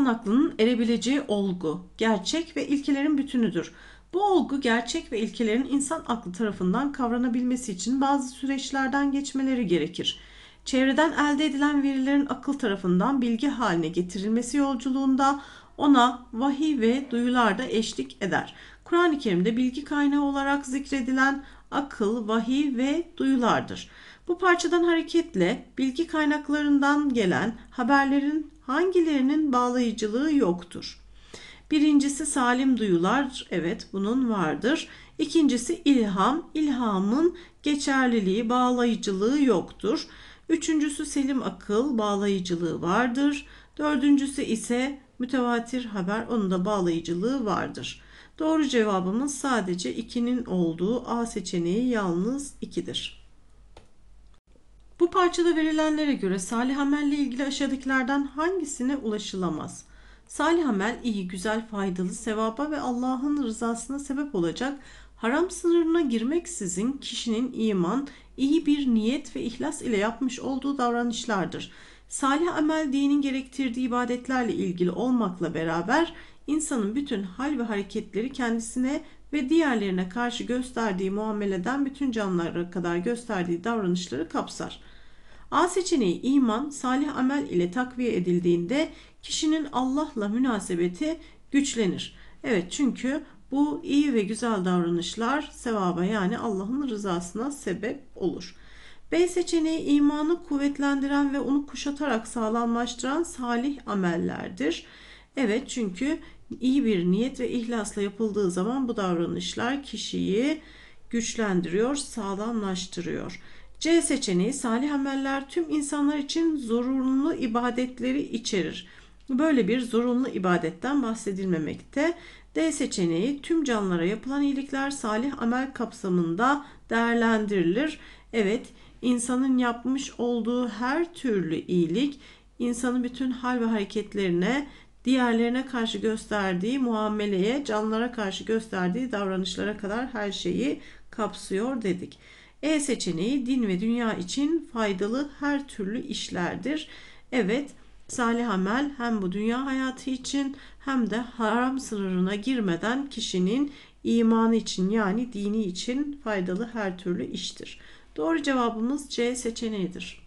insan aklının erebileceği olgu, gerçek ve ilkelerin bütünüdür. Bu olgu gerçek ve ilkelerin insan aklı tarafından kavranabilmesi için bazı süreçlerden geçmeleri gerekir. Çevreden elde edilen verilerin akıl tarafından bilgi haline getirilmesi yolculuğunda ona vahiy ve duyular da eşlik eder. Kur'an-ı Kerim'de bilgi kaynağı olarak zikredilen akıl, vahiy ve duyulardır. Bu parçadan hareketle bilgi kaynaklarından gelen haberlerin hangilerinin bağlayıcılığı yoktur? Birincisi salim duyular, evet bunun vardır. İkincisi ilham, ilhamın geçerliliği, bağlayıcılığı yoktur. Üçüncüsü selim akıl, bağlayıcılığı vardır. Dördüncüsü ise mütevatir haber, onun da bağlayıcılığı vardır. Doğru cevabımız sadece 2'nin olduğu A seçeneği yalnız 2'dir. Bu parçada verilenlere göre Salih Amel ile ilgili aşağıdakilerden hangisine ulaşılamaz? Salih amel iyi, güzel, faydalı, sevaba ve Allah'ın rızasına sebep olacak haram sınırına girmeksizin kişinin iman, iyi bir niyet ve ihlas ile yapmış olduğu davranışlardır. Salih amel dinin gerektirdiği ibadetlerle ilgili olmakla beraber insanın bütün hal ve hareketleri kendisine ve diğerlerine karşı gösterdiği muameleden bütün canlılara kadar gösterdiği davranışları kapsar. A seçeneği iman, salih amel ile takviye edildiğinde kişinin Allah'la münasebeti güçlenir. Evet çünkü bu iyi ve güzel davranışlar sevaba yani Allah'ın rızasına sebep olur. B seçeneği imanı kuvvetlendiren ve onu kuşatarak sağlamlaştıran salih amellerdir. Evet çünkü iyi bir niyet ve ihlasla yapıldığı zaman bu davranışlar kişiyi güçlendiriyor, sağlamlaştırıyor. C seçeneği salih ameller tüm insanlar için zorunlu ibadetleri içerir. Böyle bir zorunlu ibadetten bahsedilmemekte. D seçeneği tüm canlılara yapılan iyilikler salih amel kapsamında değerlendirilir. Evet, insanın yapmış olduğu her türlü iyilik insanın bütün hal ve hareketlerine, diğerlerine karşı gösterdiği muameleye, canlılara karşı gösterdiği davranışlara kadar her şeyi kapsıyor dedik. E seçeneği din ve dünya için faydalı her türlü işlerdir. Evet salih amel hem bu dünya hayatı için hem de haram sınırına girmeden kişinin imanı için yani dini için faydalı her türlü iştir. Doğru cevabımız C seçeneğidir.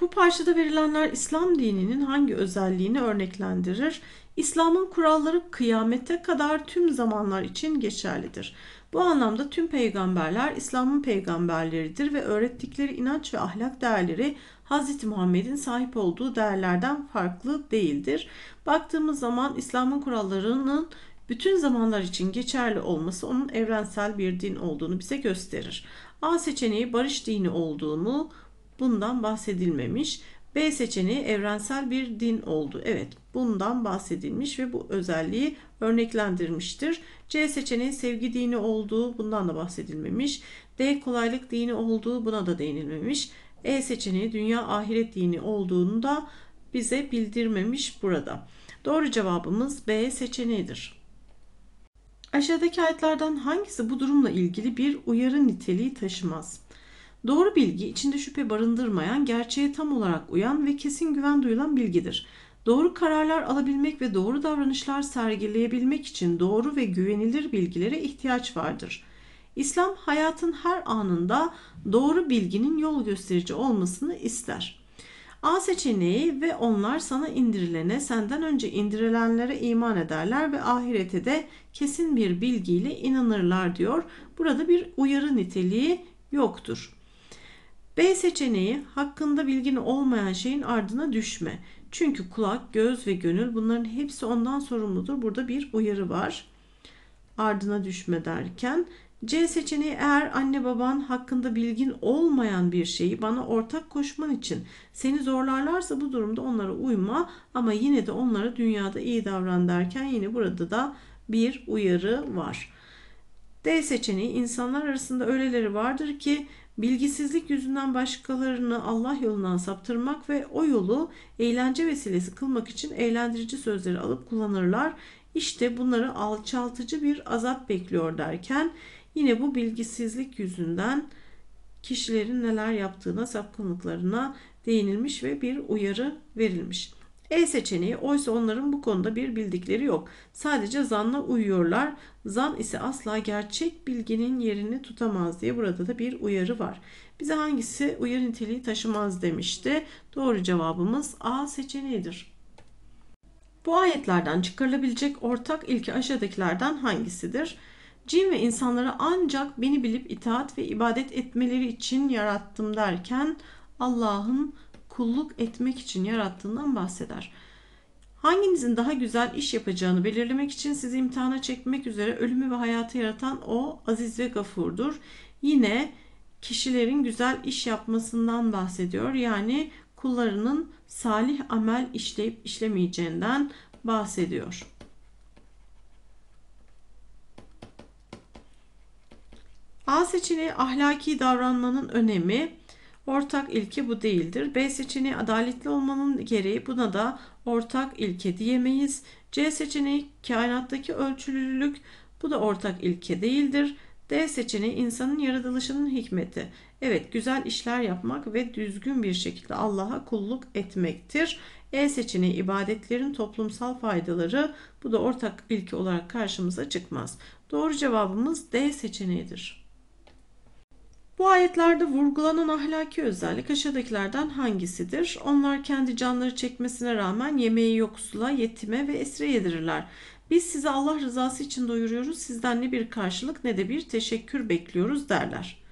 Bu parçada verilenler İslam dininin hangi özelliğini örneklendirir? İslam'ın kuralları kıyamete kadar tüm zamanlar için geçerlidir. Bu anlamda tüm peygamberler İslam'ın peygamberleridir ve öğrettikleri inanç ve ahlak değerleri Hz. Muhammed'in sahip olduğu değerlerden farklı değildir. Baktığımız zaman İslam'ın kurallarının bütün zamanlar için geçerli olması onun evrensel bir din olduğunu bize gösterir. A seçeneği barış dini olduğunu bundan bahsedilmemiş B seçeneği evrensel bir din oldu. Evet bundan bahsedilmiş ve bu özelliği örneklendirmiştir. C seçeneği sevgi dini olduğu bundan da bahsedilmemiş. D kolaylık dini olduğu buna da değinilmemiş. E seçeneği dünya ahiret dini olduğunu da bize bildirmemiş burada. Doğru cevabımız B seçeneğidir. Aşağıdaki ayetlerden hangisi bu durumla ilgili bir uyarı niteliği taşımaz? Doğru bilgi içinde şüphe barındırmayan, gerçeğe tam olarak uyan ve kesin güven duyulan bilgidir. Doğru kararlar alabilmek ve doğru davranışlar sergileyebilmek için doğru ve güvenilir bilgilere ihtiyaç vardır. İslam hayatın her anında doğru bilginin yol gösterici olmasını ister. A seçeneği ve onlar sana indirilene senden önce indirilenlere iman ederler ve ahirete de kesin bir bilgiyle inanırlar diyor. Burada bir uyarı niteliği yoktur. B seçeneği hakkında bilgin olmayan şeyin ardına düşme. Çünkü kulak, göz ve gönül bunların hepsi ondan sorumludur. Burada bir uyarı var. Ardına düşme derken C seçeneği eğer anne baban hakkında bilgin olmayan bir şeyi bana ortak koşman için seni zorlarlarsa bu durumda onlara uyma ama yine de onlara dünyada iyi davran derken yine burada da bir uyarı var. D seçeneği insanlar arasında öyleleri vardır ki bilgisizlik yüzünden başkalarını Allah yolundan saptırmak ve o yolu eğlence vesilesi kılmak için eğlendirici sözleri alıp kullanırlar. İşte bunları alçaltıcı bir azap bekliyor derken yine bu bilgisizlik yüzünden kişilerin neler yaptığına, sapkınlıklarına değinilmiş ve bir uyarı verilmiş. E seçeneği oysa onların bu konuda bir bildikleri yok. Sadece zanla uyuyorlar. Zan ise asla gerçek bilginin yerini tutamaz diye burada da bir uyarı var. Bize hangisi uyarı niteliği taşımaz demişti. Doğru cevabımız A seçeneğidir. Bu ayetlerden çıkarılabilecek ortak ilki aşağıdakilerden hangisidir? Cin ve insanlara ancak beni bilip itaat ve ibadet etmeleri için yarattım derken Allah'ın kulluk etmek için yarattığından bahseder. Hanginizin daha güzel iş yapacağını belirlemek için sizi imtihana çekmek üzere ölümü ve hayatı yaratan o aziz ve gafurdur. Yine kişilerin güzel iş yapmasından bahsediyor. Yani kullarının salih amel işleyip işlemeyeceğinden bahsediyor. A seçeneği ahlaki davranmanın önemi. Ortak ilke bu değildir. B seçeneği adaletli olmanın gereği buna da ortak ilke diyemeyiz. C seçeneği kainattaki ölçülülük bu da ortak ilke değildir. D seçeneği insanın yaratılışının hikmeti. Evet güzel işler yapmak ve düzgün bir şekilde Allah'a kulluk etmektir. E seçeneği ibadetlerin toplumsal faydaları bu da ortak ilke olarak karşımıza çıkmaz. Doğru cevabımız D seçeneğidir. Bu ayetlerde vurgulanan ahlaki özellik aşağıdakilerden hangisidir? Onlar kendi canları çekmesine rağmen yemeği yoksula, yetime ve esre yedirirler. Biz sizi Allah rızası için doyuruyoruz, sizden ne bir karşılık ne de bir teşekkür bekliyoruz derler.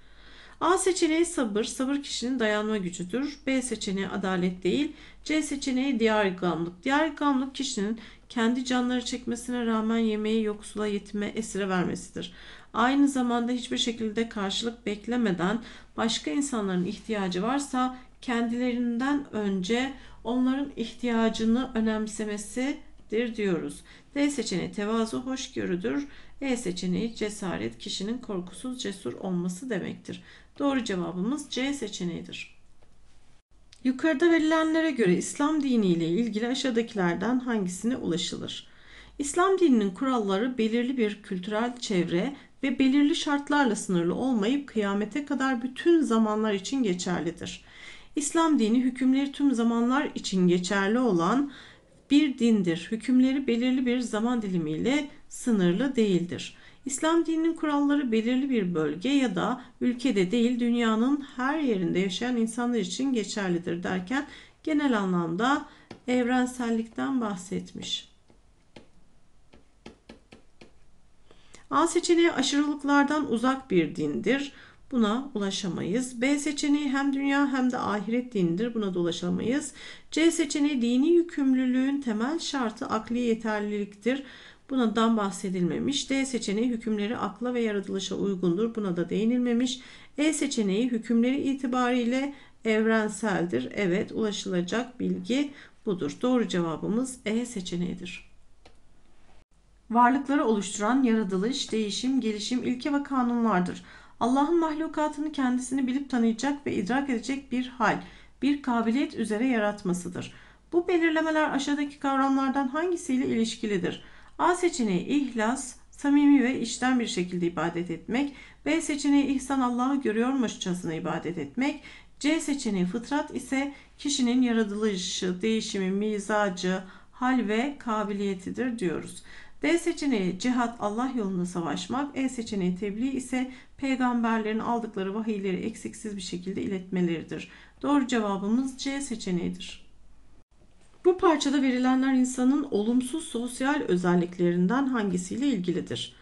A seçeneği sabır, sabır kişinin dayanma gücüdür. B seçeneği adalet değil. C seçeneği diyargamlık. Diyargamlık kişinin kendi canları çekmesine rağmen yemeği yoksula, yetime, esire vermesidir aynı zamanda hiçbir şekilde karşılık beklemeden başka insanların ihtiyacı varsa kendilerinden önce onların ihtiyacını önemsemesidir diyoruz. D seçeneği tevazu hoşgörüdür. E seçeneği cesaret kişinin korkusuz cesur olması demektir. Doğru cevabımız C seçeneğidir. Yukarıda verilenlere göre İslam dini ile ilgili aşağıdakilerden hangisine ulaşılır? İslam dininin kuralları belirli bir kültürel çevre ve belirli şartlarla sınırlı olmayıp kıyamete kadar bütün zamanlar için geçerlidir. İslam dini hükümleri tüm zamanlar için geçerli olan bir dindir. Hükümleri belirli bir zaman dilimiyle sınırlı değildir. İslam dininin kuralları belirli bir bölge ya da ülkede değil dünyanın her yerinde yaşayan insanlar için geçerlidir derken genel anlamda evrensellikten bahsetmiş. A seçeneği aşırılıklardan uzak bir dindir. Buna ulaşamayız. B seçeneği hem dünya hem de ahiret dinidir. Buna da ulaşamayız. C seçeneği dini yükümlülüğün temel şartı akli yeterliliktir. Bundan bahsedilmemiş. D seçeneği hükümleri akla ve yaratılışa uygundur. Buna da değinilmemiş. E seçeneği hükümleri itibariyle evrenseldir. Evet ulaşılacak bilgi budur. Doğru cevabımız E seçeneğidir varlıkları oluşturan yaratılış, değişim, gelişim, ilke ve kanunlardır. Allah'ın mahlukatını kendisini bilip tanıyacak ve idrak edecek bir hal, bir kabiliyet üzere yaratmasıdır. Bu belirlemeler aşağıdaki kavramlardan hangisiyle ilişkilidir? A seçeneği ihlas, samimi ve içten bir şekilde ibadet etmek. B seçeneği ihsan Allah'ı görüyormuşçasına ibadet etmek. C seçeneği fıtrat ise kişinin yaratılışı, değişimi, mizacı, hal ve kabiliyetidir diyoruz. D seçeneği cihat Allah yolunda savaşmak, E seçeneği tebliğ ise peygamberlerin aldıkları vahiyleri eksiksiz bir şekilde iletmeleridir. Doğru cevabımız C seçeneğidir. Bu parçada verilenler insanın olumsuz sosyal özelliklerinden hangisiyle ilgilidir?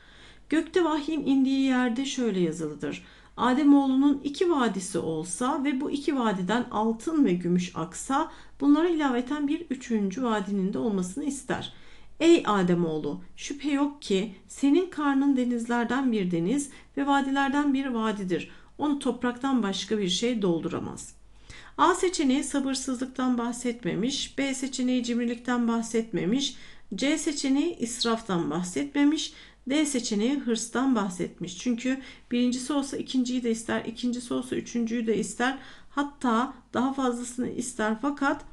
Gökte vahyin indiği yerde şöyle yazılıdır. Ademoğlunun iki vadisi olsa ve bu iki vadiden altın ve gümüş aksa bunlara ilaveten bir üçüncü vadinin de olmasını ister.'' Ey Ademoğlu şüphe yok ki senin karnın denizlerden bir deniz ve vadilerden bir vadidir. Onu topraktan başka bir şey dolduramaz. A seçeneği sabırsızlıktan bahsetmemiş, B seçeneği cimrilikten bahsetmemiş, C seçeneği israftan bahsetmemiş, D seçeneği hırstan bahsetmiş. Çünkü birincisi olsa ikinciyi de ister, ikincisi olsa üçüncüyü de ister. Hatta daha fazlasını ister fakat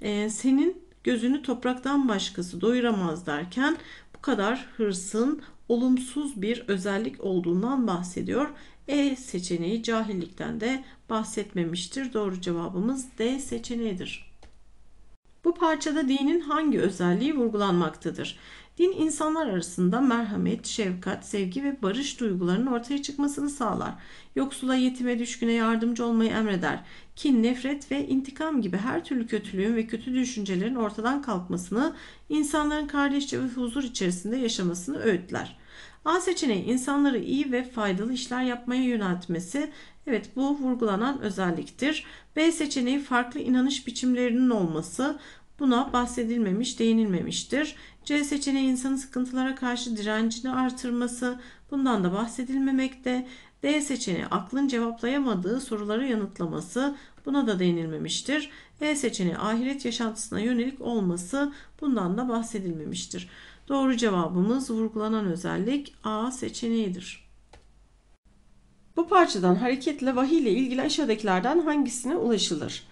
e, senin gözünü topraktan başkası doyuramaz derken bu kadar hırsın olumsuz bir özellik olduğundan bahsediyor. E seçeneği cahillikten de bahsetmemiştir. Doğru cevabımız D seçeneğidir. Bu parçada dinin hangi özelliği vurgulanmaktadır? Din insanlar arasında merhamet, şefkat, sevgi ve barış duygularının ortaya çıkmasını sağlar. Yoksula, yetime, düşküne yardımcı olmayı emreder. Kin, nefret ve intikam gibi her türlü kötülüğün ve kötü düşüncelerin ortadan kalkmasını, insanların kardeşçe ve huzur içerisinde yaşamasını öğütler. A seçeneği insanları iyi ve faydalı işler yapmaya yöneltmesi. Evet bu vurgulanan özelliktir. B seçeneği farklı inanış biçimlerinin olması. Buna bahsedilmemiş, değinilmemiştir. C seçeneği insanın sıkıntılara karşı direncini artırması, bundan da bahsedilmemekte. D seçeneği aklın cevaplayamadığı soruları yanıtlaması, buna da değinilmemiştir. E seçeneği ahiret yaşantısına yönelik olması, bundan da bahsedilmemiştir. Doğru cevabımız vurgulanan özellik A seçeneğidir. Bu parçadan hareketle vahiy ile ilgili aşağıdakilerden hangisine ulaşılır?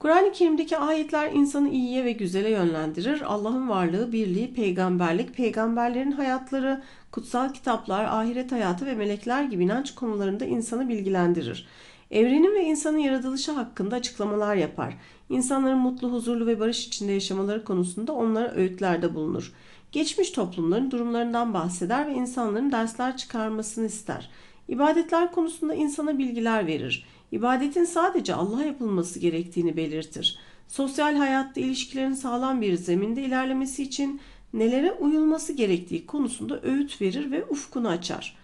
Kur'an-ı Kerim'deki ayetler insanı iyiye ve güzele yönlendirir. Allah'ın varlığı, birliği, peygamberlik, peygamberlerin hayatları, kutsal kitaplar, ahiret hayatı ve melekler gibi inanç konularında insanı bilgilendirir. Evrenin ve insanın yaratılışı hakkında açıklamalar yapar. İnsanların mutlu, huzurlu ve barış içinde yaşamaları konusunda onlara öğütlerde bulunur. Geçmiş toplumların durumlarından bahseder ve insanların dersler çıkarmasını ister. İbadetler konusunda insana bilgiler verir ibadetin sadece Allah'a yapılması gerektiğini belirtir. Sosyal hayatta ilişkilerin sağlam bir zeminde ilerlemesi için nelere uyulması gerektiği konusunda öğüt verir ve ufkunu açar.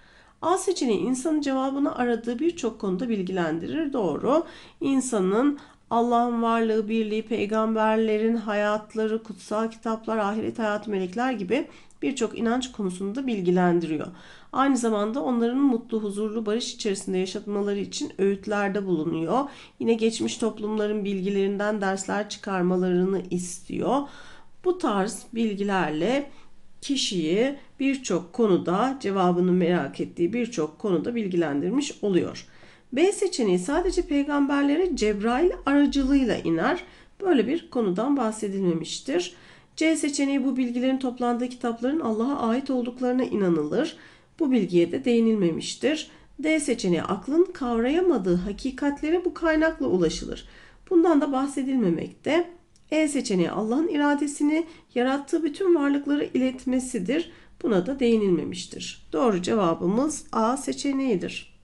A seçeneği insanın cevabını aradığı birçok konuda bilgilendirir. Doğru. İnsanın Allah'ın varlığı, birliği, peygamberlerin hayatları, kutsal kitaplar, ahiret hayatı, melekler gibi birçok inanç konusunda bilgilendiriyor. Aynı zamanda onların mutlu, huzurlu, barış içerisinde yaşatmaları için öğütlerde bulunuyor. Yine geçmiş toplumların bilgilerinden dersler çıkarmalarını istiyor. Bu tarz bilgilerle kişiyi birçok konuda cevabını merak ettiği birçok konuda bilgilendirmiş oluyor. B seçeneği sadece peygamberlere Cebrail aracılığıyla iner. Böyle bir konudan bahsedilmemiştir. C seçeneği bu bilgilerin toplandığı kitapların Allah'a ait olduklarına inanılır. Bu bilgiye de değinilmemiştir. D seçeneği aklın kavrayamadığı hakikatlere bu kaynakla ulaşılır. Bundan da bahsedilmemekte. E seçeneği Allah'ın iradesini yarattığı bütün varlıkları iletmesidir. Buna da değinilmemiştir. Doğru cevabımız A seçeneğidir.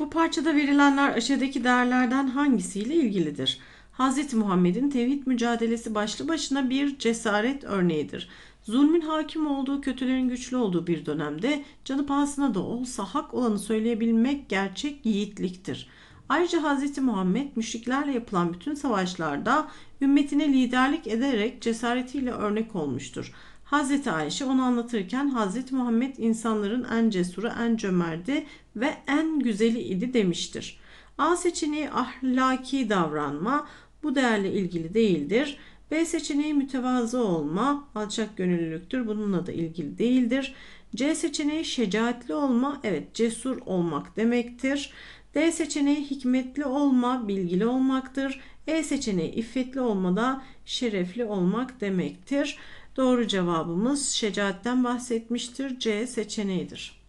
Bu parçada verilenler aşağıdaki değerlerden hangisiyle ilgilidir? Hz. Muhammed'in tevhid mücadelesi başlı başına bir cesaret örneğidir. Zulmün hakim olduğu, kötülerin güçlü olduğu bir dönemde canı pahasına da olsa hak olanı söyleyebilmek gerçek yiğitliktir. Ayrıca Hz. Muhammed müşriklerle yapılan bütün savaşlarda ümmetine liderlik ederek cesaretiyle örnek olmuştur. Hz. Ayşe onu anlatırken Hz. Muhammed insanların en cesuru, en cömerdi ve en güzeli idi demiştir. A seçeneği ahlaki davranma. Bu değerle ilgili değildir. B seçeneği mütevazı olma, alçak gönüllülüktür. Bununla da ilgili değildir. C seçeneği şecaatli olma, evet cesur olmak demektir. D seçeneği hikmetli olma, bilgili olmaktır. E seçeneği iffetli olma da şerefli olmak demektir. Doğru cevabımız şecaatten bahsetmiştir. C seçeneğidir.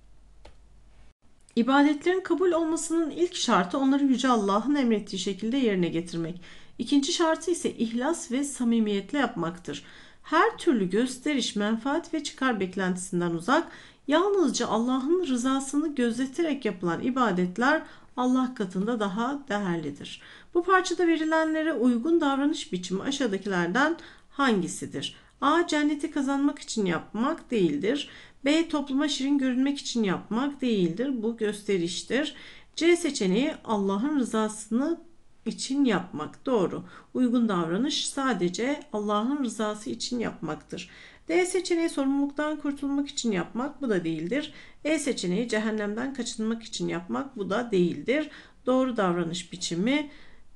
İbadetlerin kabul olmasının ilk şartı onları Yüce Allah'ın emrettiği şekilde yerine getirmek. İkinci şartı ise ihlas ve samimiyetle yapmaktır. Her türlü gösteriş, menfaat ve çıkar beklentisinden uzak, yalnızca Allah'ın rızasını gözeterek yapılan ibadetler Allah katında daha değerlidir. Bu parçada verilenlere uygun davranış biçimi aşağıdakilerden hangisidir? A. Cenneti kazanmak için yapmak değildir. B. Topluma şirin görünmek için yapmak değildir. Bu gösteriştir. C seçeneği Allah'ın rızasını için yapmak. Doğru. Uygun davranış sadece Allah'ın rızası için yapmaktır. D seçeneği sorumluluktan kurtulmak için yapmak bu da değildir. E seçeneği cehennemden kaçınmak için yapmak bu da değildir. Doğru davranış biçimi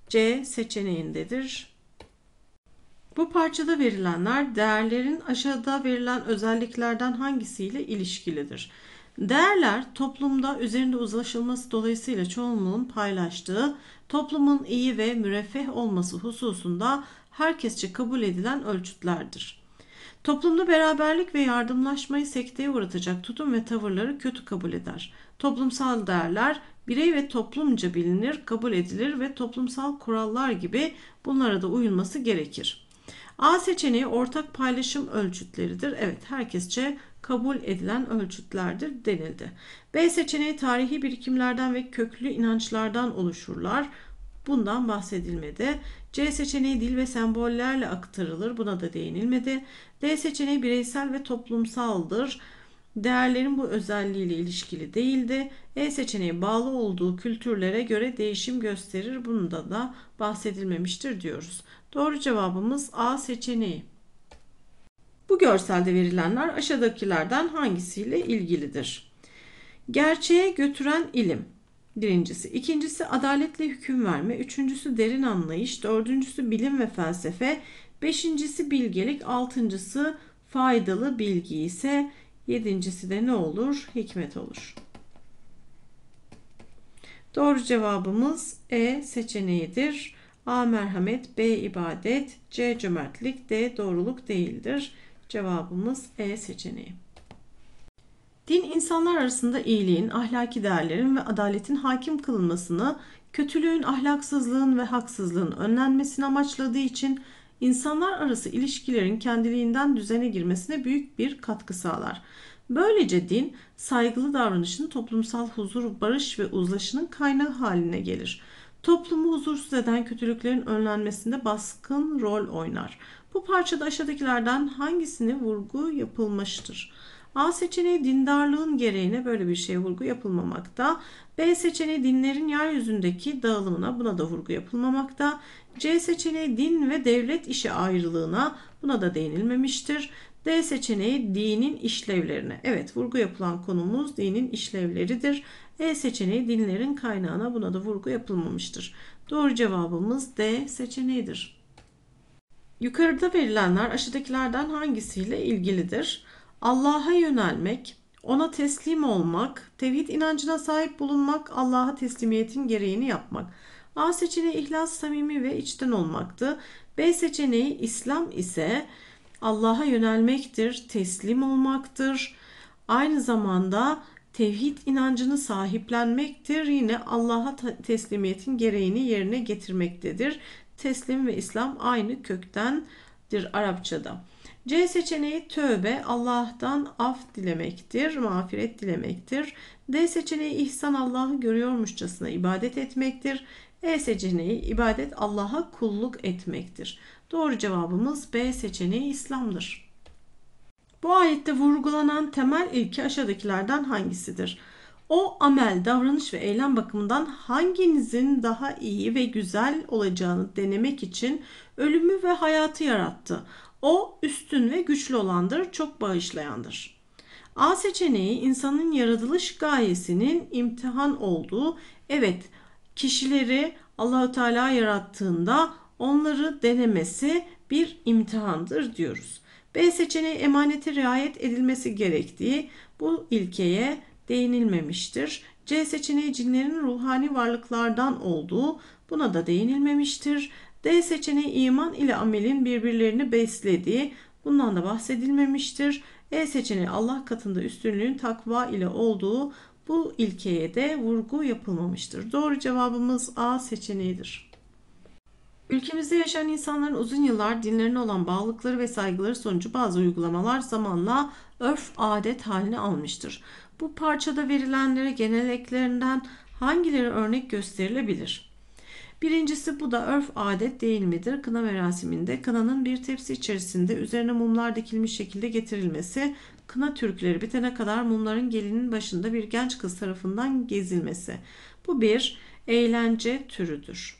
C seçeneğindedir. Bu parçada verilenler değerlerin aşağıda verilen özelliklerden hangisiyle ilişkilidir? Değerler toplumda üzerinde uzlaşılması dolayısıyla çoğunluğun paylaştığı toplumun iyi ve müreffeh olması hususunda herkesçe kabul edilen ölçütlerdir. Toplumda beraberlik ve yardımlaşmayı sekteye uğratacak tutum ve tavırları kötü kabul eder. Toplumsal değerler birey ve toplumca bilinir, kabul edilir ve toplumsal kurallar gibi bunlara da uyulması gerekir. A seçeneği ortak paylaşım ölçütleridir. Evet herkesçe kabul edilen ölçütlerdir denildi. B seçeneği tarihi birikimlerden ve köklü inançlardan oluşurlar. Bundan bahsedilmedi. C seçeneği dil ve sembollerle aktarılır. Buna da değinilmedi. D seçeneği bireysel ve toplumsaldır değerlerin bu özelliğiyle ilişkili değildi. E seçeneği bağlı olduğu kültürlere göre değişim gösterir. Bunda da bahsedilmemiştir diyoruz. Doğru cevabımız A seçeneği. Bu görselde verilenler aşağıdakilerden hangisiyle ilgilidir? Gerçeğe götüren ilim. Birincisi. ikincisi adaletle hüküm verme. Üçüncüsü derin anlayış. Dördüncüsü bilim ve felsefe. Beşincisi bilgelik. Altıncısı faydalı bilgi ise Yedincisi de ne olur? Hikmet olur. Doğru cevabımız E seçeneğidir. A merhamet, B ibadet, C cömertlik, D doğruluk değildir. Cevabımız E seçeneği. Din insanlar arasında iyiliğin, ahlaki değerlerin ve adaletin hakim kılınmasını, kötülüğün, ahlaksızlığın ve haksızlığın önlenmesini amaçladığı için insanlar arası ilişkilerin kendiliğinden düzene girmesine büyük bir katkı sağlar. Böylece din saygılı davranışın toplumsal huzur, barış ve uzlaşının kaynağı haline gelir. Toplumu huzursuz eden kötülüklerin önlenmesinde baskın rol oynar. Bu parçada aşağıdakilerden hangisine vurgu yapılmıştır? A seçeneği dindarlığın gereğine böyle bir şey vurgu yapılmamakta. B seçeneği dinlerin yeryüzündeki dağılımına buna da vurgu yapılmamakta. C seçeneği din ve devlet işi ayrılığına buna da değinilmemiştir. D seçeneği dinin işlevlerine. Evet vurgu yapılan konumuz dinin işlevleridir. E seçeneği dinlerin kaynağına buna da vurgu yapılmamıştır. Doğru cevabımız D seçeneğidir. Yukarıda verilenler aşağıdakilerden hangisiyle ilgilidir? Allah'a yönelmek, ona teslim olmak, tevhid inancına sahip bulunmak, Allah'a teslimiyetin gereğini yapmak. A seçeneği ihlas, samimi ve içten olmaktı. B seçeneği İslam ise Allah'a yönelmektir, teslim olmaktır. Aynı zamanda tevhid inancını sahiplenmektir. Yine Allah'a teslimiyetin gereğini yerine getirmektedir. Teslim ve İslam aynı köktendir Arapçada. C seçeneği tövbe Allah'tan af dilemektir, mağfiret dilemektir. D seçeneği ihsan Allah'ı görüyormuşçasına ibadet etmektir. E seçeneği ibadet Allah'a kulluk etmektir. Doğru cevabımız B seçeneği İslam'dır. Bu ayette vurgulanan temel ilke aşağıdakilerden hangisidir? O amel, davranış ve eylem bakımından hanginizin daha iyi ve güzel olacağını denemek için ölümü ve hayatı yarattı. O üstün ve güçlü olandır, çok bağışlayandır. A seçeneği insanın yaratılış gayesinin imtihan olduğu. Evet, kişileri Allahü Teala yarattığında onları denemesi bir imtihandır diyoruz. B seçeneği emanete riayet edilmesi gerektiği bu ilkeye değinilmemiştir. C seçeneği cinlerin ruhani varlıklardan olduğu buna da değinilmemiştir. D seçeneği iman ile amelin birbirlerini beslediği bundan da bahsedilmemiştir. E seçeneği Allah katında üstünlüğün takva ile olduğu bu ilkeye de vurgu yapılmamıştır. Doğru cevabımız A seçeneğidir. Ülkemizde yaşayan insanların uzun yıllar dinlerine olan bağlılıkları ve saygıları sonucu bazı uygulamalar zamanla örf adet haline almıştır. Bu parçada verilenlere genel eklerinden hangileri örnek gösterilebilir? Birincisi bu da örf adet değil midir? Kına merasiminde kınanın bir tepsi içerisinde üzerine mumlar dikilmiş şekilde getirilmesi, kına türküleri bitene kadar mumların gelinin başında bir genç kız tarafından gezilmesi. Bu bir eğlence türüdür.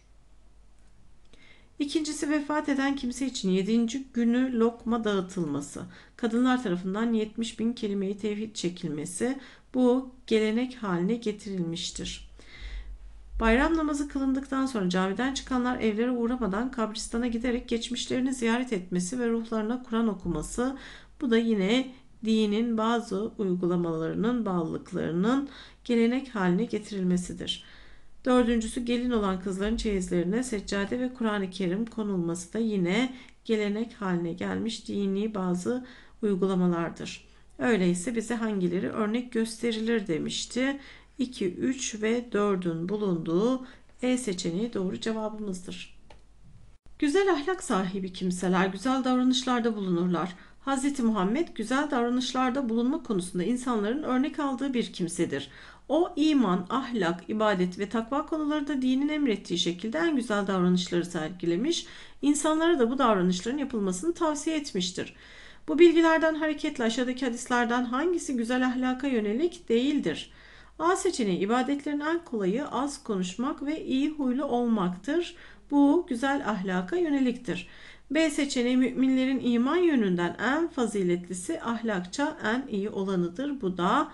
İkincisi vefat eden kimse için yedinci günü lokma dağıtılması, kadınlar tarafından 70 bin kelimeyi tevhid çekilmesi bu gelenek haline getirilmiştir. Bayram namazı kılındıktan sonra camiden çıkanlar evlere uğramadan kabristana giderek geçmişlerini ziyaret etmesi ve ruhlarına Kur'an okuması bu da yine dinin bazı uygulamalarının bağlılıklarının gelenek haline getirilmesidir. Dördüncüsü gelin olan kızların çeyizlerine seccade ve Kur'an-ı Kerim konulması da yine gelenek haline gelmiş dini bazı uygulamalardır. Öyleyse bize hangileri örnek gösterilir demişti. 2, 3 ve 4'ün bulunduğu E seçeneği doğru cevabımızdır. Güzel ahlak sahibi kimseler güzel davranışlarda bulunurlar. Hz. Muhammed güzel davranışlarda bulunma konusunda insanların örnek aldığı bir kimsedir. O iman, ahlak, ibadet ve takva konularında dinin emrettiği şekilde en güzel davranışları sergilemiş, insanlara da bu davranışların yapılmasını tavsiye etmiştir. Bu bilgilerden hareketle aşağıdaki hadislerden hangisi güzel ahlaka yönelik değildir? A seçeneği ibadetlerin en kolayı az konuşmak ve iyi huylu olmaktır. Bu güzel ahlaka yöneliktir. B seçeneği müminlerin iman yönünden en faziletlisi ahlakça en iyi olanıdır. Bu da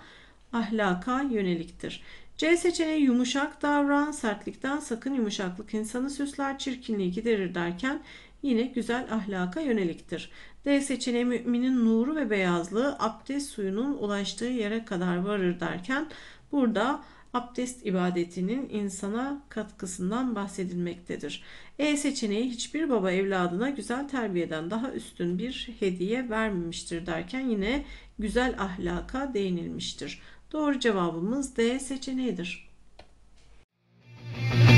ahlaka yöneliktir. C seçeneği yumuşak davran, sertlikten sakın yumuşaklık insanı süsler, çirkinliği giderir derken yine güzel ahlaka yöneliktir. D seçeneği müminin nuru ve beyazlığı abdest suyunun ulaştığı yere kadar varır derken Burada abdest ibadetinin insana katkısından bahsedilmektedir. E seçeneği hiçbir baba evladına güzel terbiyeden daha üstün bir hediye vermemiştir derken yine güzel ahlaka değinilmiştir. Doğru cevabımız D seçeneğidir. Müzik